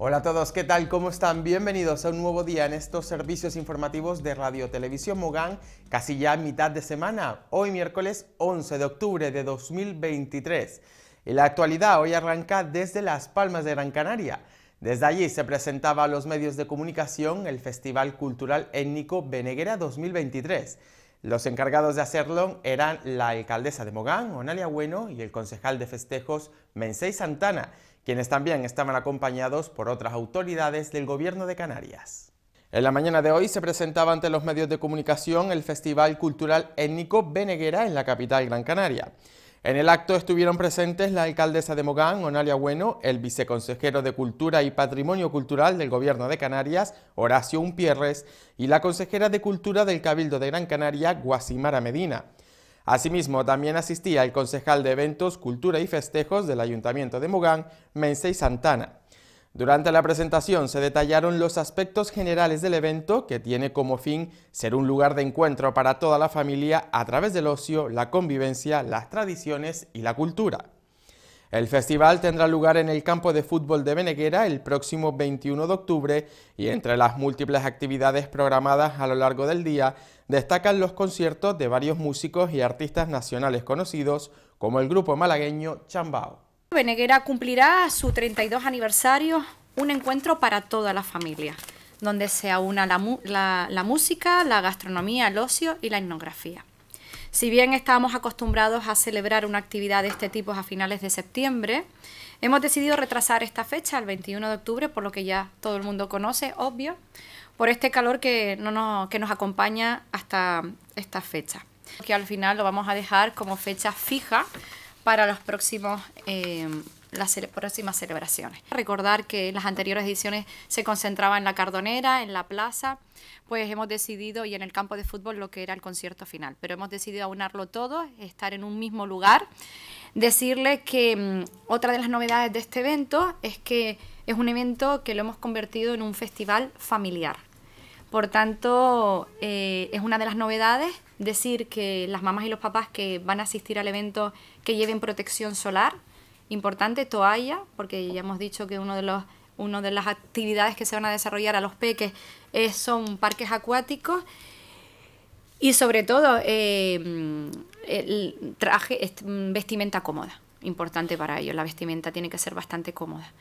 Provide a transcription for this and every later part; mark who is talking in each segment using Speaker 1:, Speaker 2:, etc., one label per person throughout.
Speaker 1: Hola a todos, ¿qué tal? ¿Cómo están? Bienvenidos a un nuevo día en estos servicios informativos de Radio Televisión Mogán, casi ya mitad de semana, hoy miércoles 11 de octubre de 2023. Y la actualidad hoy arranca desde Las Palmas de Gran Canaria. Desde allí se presentaba a los medios de comunicación el Festival Cultural Étnico Beneguera 2023. Los encargados de hacerlo eran la alcaldesa de Mogán, Onalia Bueno, y el concejal de festejos, Mensei Santana quienes también estaban acompañados por otras autoridades del Gobierno de Canarias. En la mañana de hoy se presentaba ante los medios de comunicación el Festival Cultural Étnico Beneguera en la capital Gran Canaria. En el acto estuvieron presentes la alcaldesa de Mogán, Onalia Bueno, el viceconsejero de Cultura y Patrimonio Cultural del Gobierno de Canarias, Horacio Umpierres, y la consejera de Cultura del Cabildo de Gran Canaria, Guasimara Medina. Asimismo, también asistía el concejal de Eventos, Cultura y Festejos del Ayuntamiento de Mogán, y Santana. Durante la presentación se detallaron los aspectos generales del evento que tiene como fin ser un lugar de encuentro para toda la familia a través del ocio, la convivencia, las tradiciones y la cultura. El festival tendrá lugar en el campo de fútbol de Beneguera el próximo 21 de octubre y entre las múltiples actividades programadas a lo largo del día destacan los conciertos de varios músicos y artistas nacionales conocidos como el grupo malagueño Chambao.
Speaker 2: Beneguera cumplirá su 32 aniversario, un encuentro para toda la familia, donde se aúna la, la música, la gastronomía, el ocio y la etnografía. Si bien estábamos acostumbrados a celebrar una actividad de este tipo a finales de septiembre, hemos decidido retrasar esta fecha al 21 de octubre, por lo que ya todo el mundo conoce, obvio, por este calor que, no nos, que nos acompaña hasta esta fecha, que al final lo vamos a dejar como fecha fija para los próximos eh, las próximas celebraciones. Recordar que las anteriores ediciones se concentraban en la Cardonera, en la plaza, pues hemos decidido, y en el campo de fútbol lo que era el concierto final, pero hemos decidido aunarlo todo, estar en un mismo lugar. Decirles que mm, otra de las novedades de este evento es que es un evento que lo hemos convertido en un festival familiar. Por tanto, eh, es una de las novedades decir que las mamás y los papás que van a asistir al evento que lleven protección solar, Importante toalla, porque ya hemos dicho que uno de los una de las actividades que se van a desarrollar a los peques son parques acuáticos y sobre todo eh, el traje vestimenta cómoda importante para ellos la vestimenta tiene que ser bastante cómoda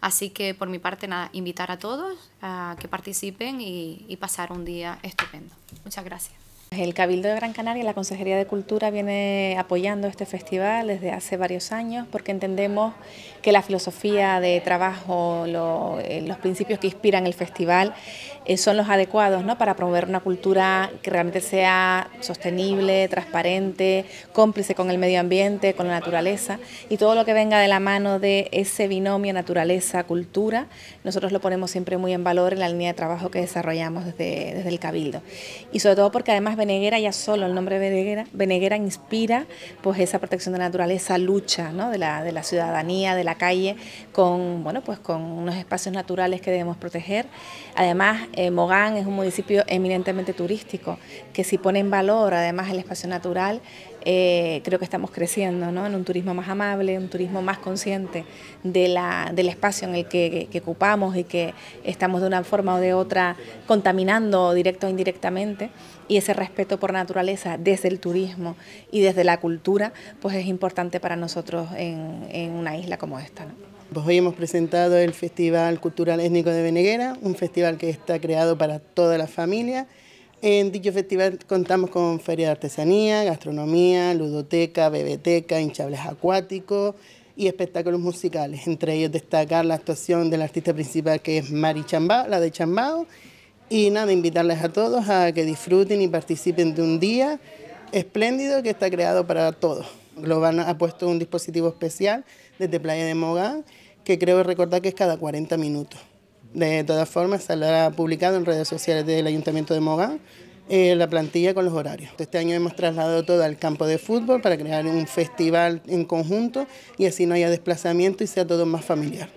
Speaker 2: así que por mi parte nada invitar a todos a que participen y pasar un día estupendo muchas gracias
Speaker 3: el Cabildo de Gran Canaria, y la Consejería de Cultura, viene apoyando este festival desde hace varios años porque entendemos que la filosofía de trabajo, eh, los principios que inspiran el festival eh, son los adecuados ¿no? para promover una cultura que realmente sea sostenible, transparente, cómplice con el medio ambiente, con la naturaleza y todo lo que venga de la mano de ese binomio naturaleza-cultura, nosotros lo ponemos siempre muy en valor en la línea de trabajo que desarrollamos desde, desde el Cabildo. Y sobre todo porque además Beneguera, ya solo el nombre de Beneguera, inspira pues esa protección de la naturaleza, lucha ¿no? de, la, de la ciudadanía, de la calle, con, bueno, pues con unos espacios naturales que debemos proteger. Además, eh, Mogán es un municipio eminentemente turístico, que si pone en valor además el espacio natural, eh, creo que estamos creciendo ¿no? en un turismo más amable, un turismo más consciente de la, del espacio en el que, que, ocupamos y que estamos de una forma o de otra contaminando directo o indirectamente y ese respeto por naturaleza desde el turismo y desde la cultura, pues es importante para nosotros en, una isla como esta.
Speaker 1: Pues hoy hemos presentado el Festival Cultural Étnico de Beneguera, un festival que está creado para toda la familia. En dicho festival contamos con feria de artesanía, gastronomía, ludoteca, bebeteca, hinchables acuáticos y espectáculos musicales. Entre ellos destacar la actuación del artista principal que es Mari Chambao, la de Chambao, y nada, invitarles a todos a que disfruten y participen de un día espléndido que está creado para todos. Global ha puesto un dispositivo especial desde Playa de Mogán, que creo recordar que es cada 40 minutos. De todas formas, ha publicado en redes sociales del Ayuntamiento de Mogán eh, la plantilla con los horarios. Este año hemos trasladado todo al campo de fútbol para crear un festival en conjunto y así no haya desplazamiento y sea todo más familiar.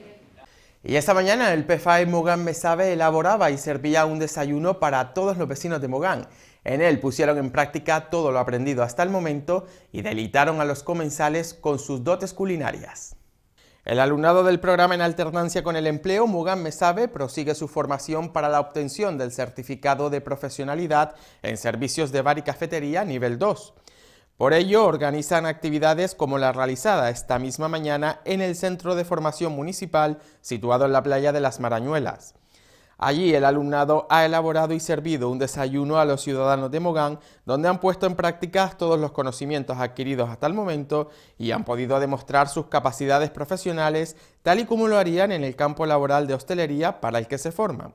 Speaker 1: Y esta mañana el PFAE Mogán Mesabe elaboraba y servía un desayuno para todos los vecinos de Mogán. En él pusieron en práctica todo lo aprendido hasta el momento y delitaron a los comensales con sus dotes culinarias. El alumnado del programa en alternancia con el empleo, Mogán Mesabe, prosigue su formación para la obtención del certificado de profesionalidad en servicios de bar y cafetería nivel 2. Por ello, organizan actividades como la realizada esta misma mañana en el Centro de Formación Municipal situado en la playa de Las Marañuelas. Allí el alumnado ha elaborado y servido un desayuno a los ciudadanos de Mogán, donde han puesto en práctica todos los conocimientos adquiridos hasta el momento y han podido demostrar sus capacidades profesionales, tal y como lo harían en el campo laboral de hostelería para el que se forman.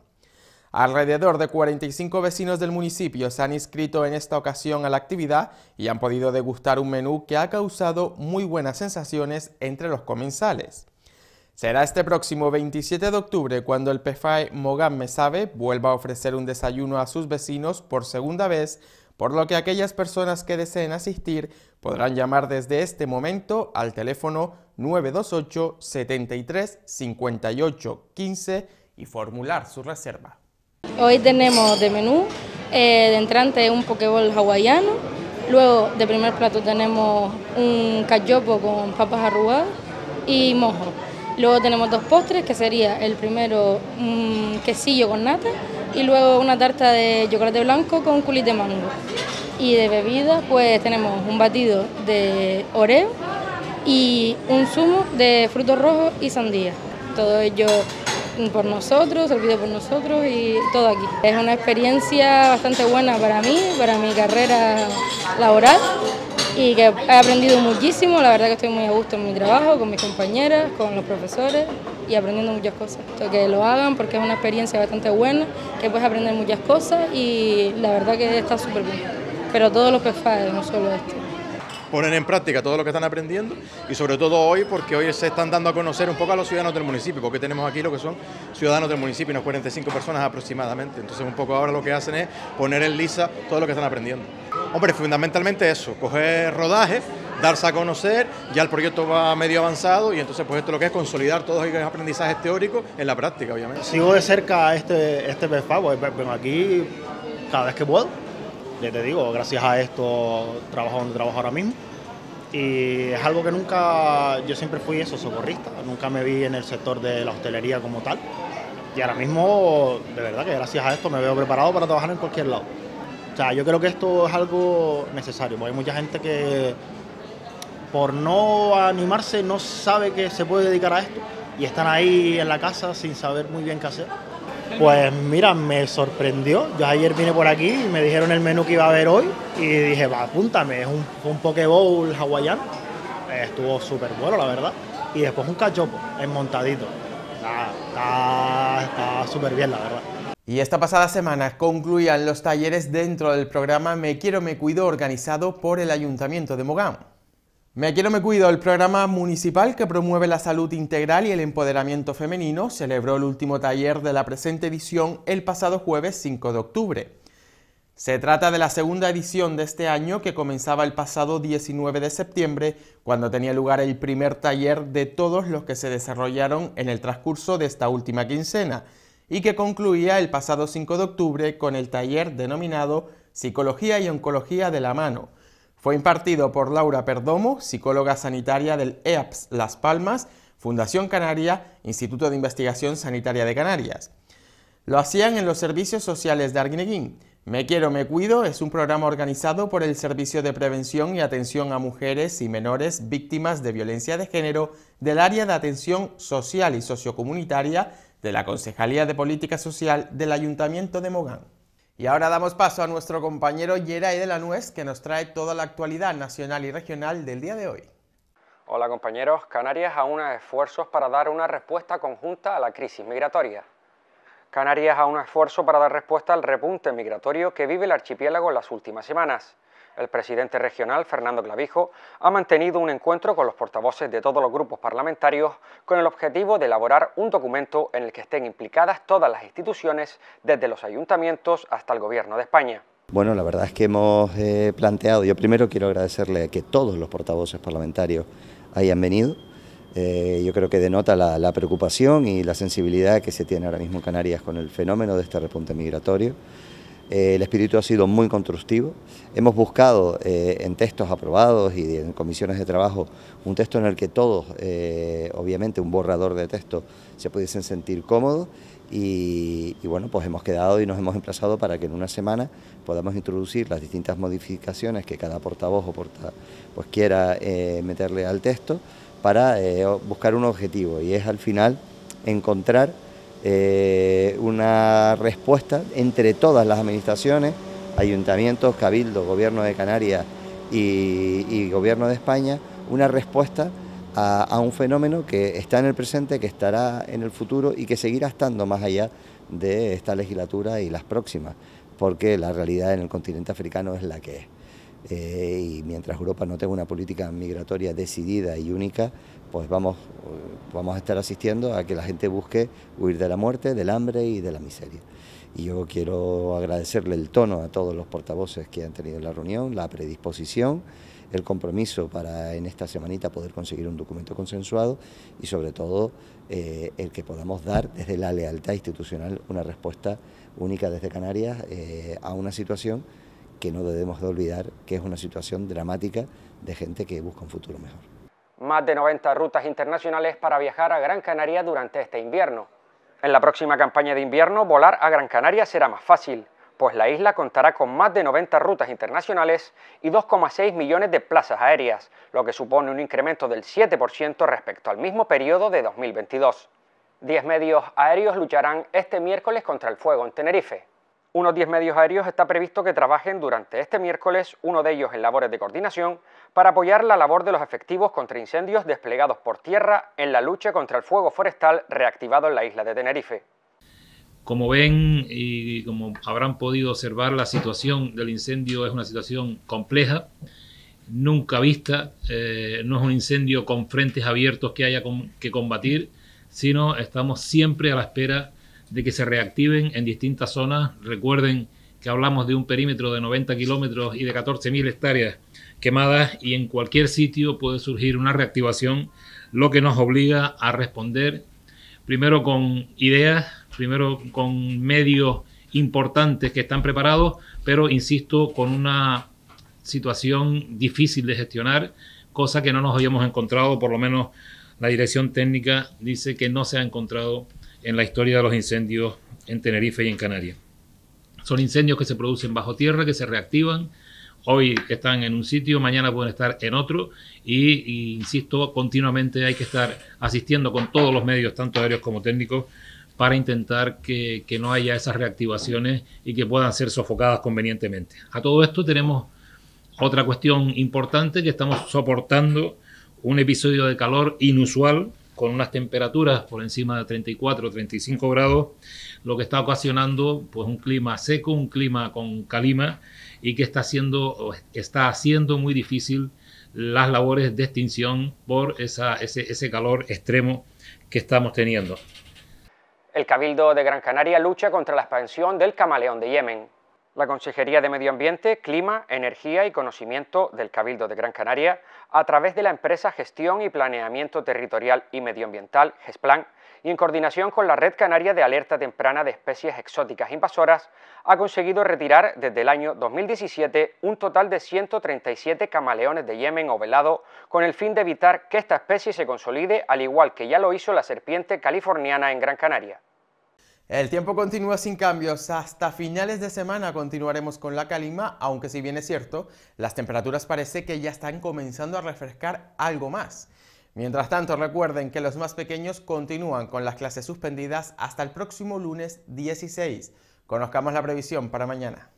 Speaker 1: Alrededor de 45 vecinos del municipio se han inscrito en esta ocasión a la actividad y han podido degustar un menú que ha causado muy buenas sensaciones entre los comensales. Será este próximo 27 de octubre cuando el PFAE Mogán Mesabe vuelva a ofrecer un desayuno a sus vecinos por segunda vez, por lo que aquellas personas que deseen asistir podrán llamar desde este momento al teléfono 928 73 58 15 y formular su reserva.
Speaker 4: Hoy tenemos de menú, eh, de entrante un pokeball hawaiano, luego de primer plato tenemos un cachopo con papas arrugadas y mojo. Luego tenemos dos postres, que sería el primero un mm, quesillo con nata y luego una tarta de chocolate blanco con culis de mango. Y de bebida pues tenemos un batido de oreo y un zumo de frutos rojos y sandía. Todo ello por nosotros, el video por nosotros y todo aquí. Es una experiencia bastante buena para mí, para mi carrera laboral y que he aprendido muchísimo, la verdad que estoy muy a gusto en mi trabajo, con mis compañeras, con los profesores y aprendiendo muchas cosas. que lo hagan porque es una experiencia bastante buena, que puedes aprender muchas cosas y la verdad que está súper bien. Pero todos los FADE, no solo esto"
Speaker 1: poner en práctica todo lo que están aprendiendo y sobre todo hoy porque hoy se están dando a conocer un poco a los ciudadanos del municipio, porque tenemos aquí lo que son ciudadanos del municipio, unos 45 personas aproximadamente. Entonces un poco ahora lo que hacen es poner en lisa todo lo que están aprendiendo. Hombre, fundamentalmente eso, coger rodaje, darse a conocer, ya el proyecto va medio avanzado y entonces pues esto lo que es consolidar todos los aprendizajes teóricos en la práctica, obviamente. Sigo de cerca este, este PFA, bueno, eh, aquí cada vez que puedo ya te digo, gracias a esto trabajo donde trabajo ahora mismo. Y es algo que nunca, yo siempre fui eso, socorrista, nunca me vi en el sector de la hostelería como tal. Y ahora mismo, de verdad que gracias a esto me veo preparado para trabajar en cualquier lado. O sea, yo creo que esto es algo necesario, porque hay mucha gente que por no animarse no sabe que se puede dedicar a esto y están ahí en la casa sin saber muy bien qué hacer. Pues mira, me sorprendió. Yo ayer vine por aquí y me dijeron el menú que iba a haber hoy y dije, va, apúntame, es un, un poke hawaiano. Eh, estuvo súper bueno, la verdad. Y después un cachopo, montadito, Está súper bien, la verdad. Y esta pasada semana concluían los talleres dentro del programa Me Quiero, Me Cuido organizado por el Ayuntamiento de Mogán. Me Quiero Me Cuido, el programa municipal que promueve la salud integral y el empoderamiento femenino, celebró el último taller de la presente edición el pasado jueves 5 de octubre. Se trata de la segunda edición de este año que comenzaba el pasado 19 de septiembre, cuando tenía lugar el primer taller de todos los que se desarrollaron en el transcurso de esta última quincena y que concluía el pasado 5 de octubre con el taller denominado Psicología y Oncología de la Mano fue impartido por Laura Perdomo, psicóloga sanitaria del EAPS Las Palmas, Fundación Canaria, Instituto de Investigación Sanitaria de Canarias. Lo hacían en los servicios sociales de Arguineguín. Me Quiero, Me Cuido es un programa organizado por el Servicio de Prevención y Atención a Mujeres y Menores Víctimas de Violencia de Género del Área de Atención Social y Sociocomunitaria de la Concejalía de Política Social del Ayuntamiento de Mogán. Y ahora damos paso a nuestro compañero Yeray de la Nuez, que nos trae toda la actualidad nacional y regional del día de hoy.
Speaker 5: Hola compañeros, Canarias aúna esfuerzos para dar una respuesta conjunta a la crisis migratoria. Canarias un esfuerzo para dar respuesta al repunte migratorio que vive el archipiélago en las últimas semanas. El presidente regional, Fernando Clavijo, ha mantenido un encuentro con los portavoces de todos los grupos parlamentarios con el objetivo de elaborar un documento en el que estén implicadas todas las instituciones, desde los ayuntamientos hasta el Gobierno de España.
Speaker 6: Bueno, la verdad es que hemos eh, planteado, yo primero quiero agradecerle a que todos los portavoces parlamentarios hayan venido. Eh, yo creo que denota la, la, preocupación y la sensibilidad que se tiene ahora mismo en Canarias con el fenómeno de este repunte migratorio. Eh, el espíritu ha sido muy constructivo. Hemos buscado eh, en textos aprobados y en comisiones de trabajo un texto en el que todos, eh, obviamente un borrador de texto, se pudiesen sentir cómodos y, bueno, pues hemos quedado y nos hemos emplazado para que en una semana podamos introducir las distintas modificaciones que cada portavoz o porta, pues quiera meterle al texto para buscar un objetivo y es al final encontrar eh, una respuesta entre todas las administraciones, ayuntamientos, cabildo, gobierno de Canarias y, gobierno de España, una respuesta a, un fenómeno que está en el presente, que estará en el futuro y que seguirá estando más allá de esta legislatura y las próximas, porque la realidad en el continente africano es la que es. Eh, y mientras Europa no tenga una política migratoria decidida y única, pues eh, vamos, a estar asistiendo a que la gente busque huir de la muerte, del hambre y de la miseria. Y yo quiero agradecerle el tono a todos los portavoces que han tenido la reunión, la predisposición, el compromiso para en esta semanita poder conseguir un documento consensuado y sobre todo eh, el que podamos dar desde la lealtad institucional una respuesta única desde Canarias eh, a una situación que no debemos de olvidar que es una situación dramática de gente que busca un futuro mejor
Speaker 5: más de 90 rutas internacionales para viajar a Gran Canaria durante este invierno. En la próxima campaña de invierno, volar a Gran Canaria será más fácil, pues la isla contará con más de 90 rutas internacionales y 2,6 millones de plazas aéreas, lo que supone un incremento del 7% respecto al mismo periodo de 2022. Diez medios aéreos lucharán este miércoles contra el fuego en Tenerife. Unos 10 medios aéreos está previsto que trabajen durante este miércoles, uno de ellos en labores de coordinación, para apoyar la labor de los efectivos contra incendios desplegados por tierra en la lucha contra el fuego forestal reactivado en la isla de Tenerife.
Speaker 7: Como ven y como habrán podido observar, la situación del incendio es una situación compleja, nunca vista. Eh, no es un incendio con frentes abiertos que haya que combatir, sino estamos siempre a la espera de que se reactiven en distintas zonas. Recuerden que hablamos de un perímetro de 90 kilómetros y de 14.000 hectáreas quemadas y en cualquier sitio puede surgir una reactivación, lo que nos obliga a responder primero con ideas, primero con medios importantes que están preparados, pero insisto, con una situación difícil de gestionar, cosa que no nos habíamos encontrado por lo menos la dirección técnica dice que no se ha encontrado en la historia de los incendios en Tenerife y en Canarias. Son incendios que se producen bajo tierra, que se reactivan. Hoy están en un sitio, mañana pueden estar en otro y, insisto, continuamente hay que estar asistiendo con todos los medios, tanto aéreos como técnicos, para intentar que, no haya esas reactivaciones y que puedan ser sofocadas convenientemente. A todo esto tenemos otra cuestión importante que estamos soportando un episodio de calor inusual con unas temperaturas por encima de 34 35 grados, lo que está ocasionando pues un clima seco, un clima con calima y que está haciendo, está haciendo muy difícil las labores de extinción por esa, ese calor extremo que estamos teniendo.
Speaker 5: El Cabildo de Gran Canaria lucha contra la expansión del camaleón de Yemen. La Consejería de Medio Ambiente, Clima, Energía y Conocimiento del Cabildo de Gran Canaria, a través de la empresa Gestión y Planeamiento Territorial y Medioambiental, GESPLAN, y en coordinación con la Red Canaria de Alerta Temprana de Especies Exóticas Invasoras, ha conseguido retirar desde el año 2017 un total de 137 camaleones de Yemen o velado, con el fin de evitar que esta especie se consolide, al igual que ya lo hizo la serpiente californiana en Gran Canaria.
Speaker 1: El tiempo continúa sin cambios. Hasta finales de semana continuaremos con la calima, aunque si bien es cierto, las temperaturas parece que ya están comenzando a refrescar algo más. Mientras tanto, recuerden que los más pequeños continúan con las clases suspendidas hasta el próximo lunes 16. Conozcamos la previsión para mañana.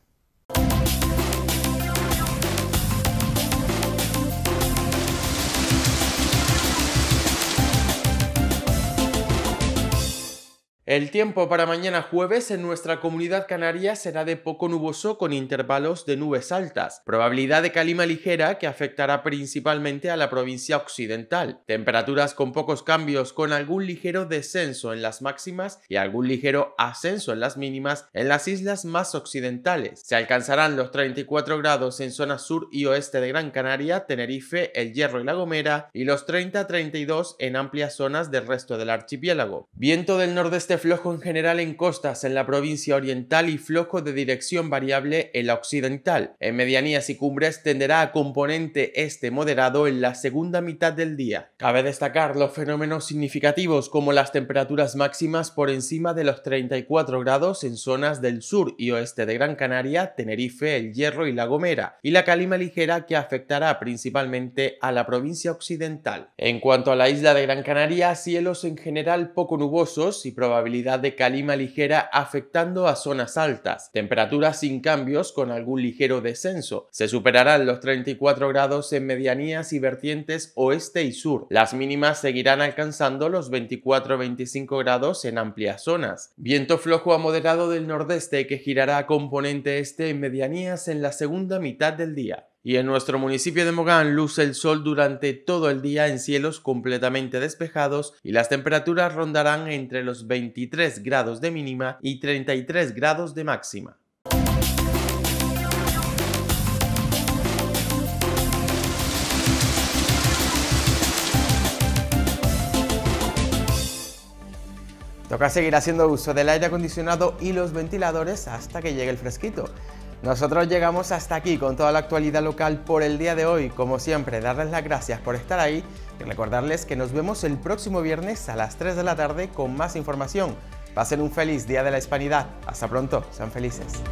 Speaker 1: El tiempo para mañana jueves en nuestra comunidad canaria será de poco nuboso con intervalos de nubes altas, probabilidad de calima ligera que afectará principalmente a la provincia occidental, temperaturas con pocos cambios con algún ligero descenso en las máximas y algún ligero ascenso en las mínimas en las islas más occidentales. Se alcanzarán los 34 grados en zonas sur y oeste de Gran Canaria, Tenerife, El Hierro y La Gomera y los 30-32 en amplias zonas del resto del archipiélago. Viento del nordeste flojo en general en costas en la provincia oriental y flojo de dirección variable en la occidental. En medianías y cumbres tenderá a componente este moderado en la segunda mitad del día. Cabe destacar los fenómenos significativos como las temperaturas máximas por encima de los 34 grados en zonas del sur y oeste de Gran Canaria, Tenerife, El Hierro y La Gomera, y la calima ligera que afectará principalmente a la provincia occidental. En cuanto a la isla de Gran Canaria, cielos en general poco nubosos y probabilidades de calima ligera afectando a zonas altas, temperaturas sin cambios con algún ligero descenso. Se superarán los 34 grados en medianías y vertientes oeste y sur. Las mínimas seguirán alcanzando los 24-25 grados en amplias zonas. Viento flojo a moderado del nordeste que girará a componente este en medianías en la segunda mitad del día. Y en nuestro municipio de Mogán luce el sol durante todo el día en cielos completamente despejados y las temperaturas rondarán entre los 23 grados de mínima y 33 grados de máxima. Toca seguir haciendo uso del aire acondicionado y los ventiladores hasta que llegue el fresquito. Nosotros llegamos hasta aquí con toda la actualidad local por el día de hoy. Como siempre, darles las gracias por estar ahí y recordarles que nos vemos el próximo viernes a las 3 de la tarde con más información. Pasen un feliz Día de la Hispanidad. Hasta pronto, sean felices.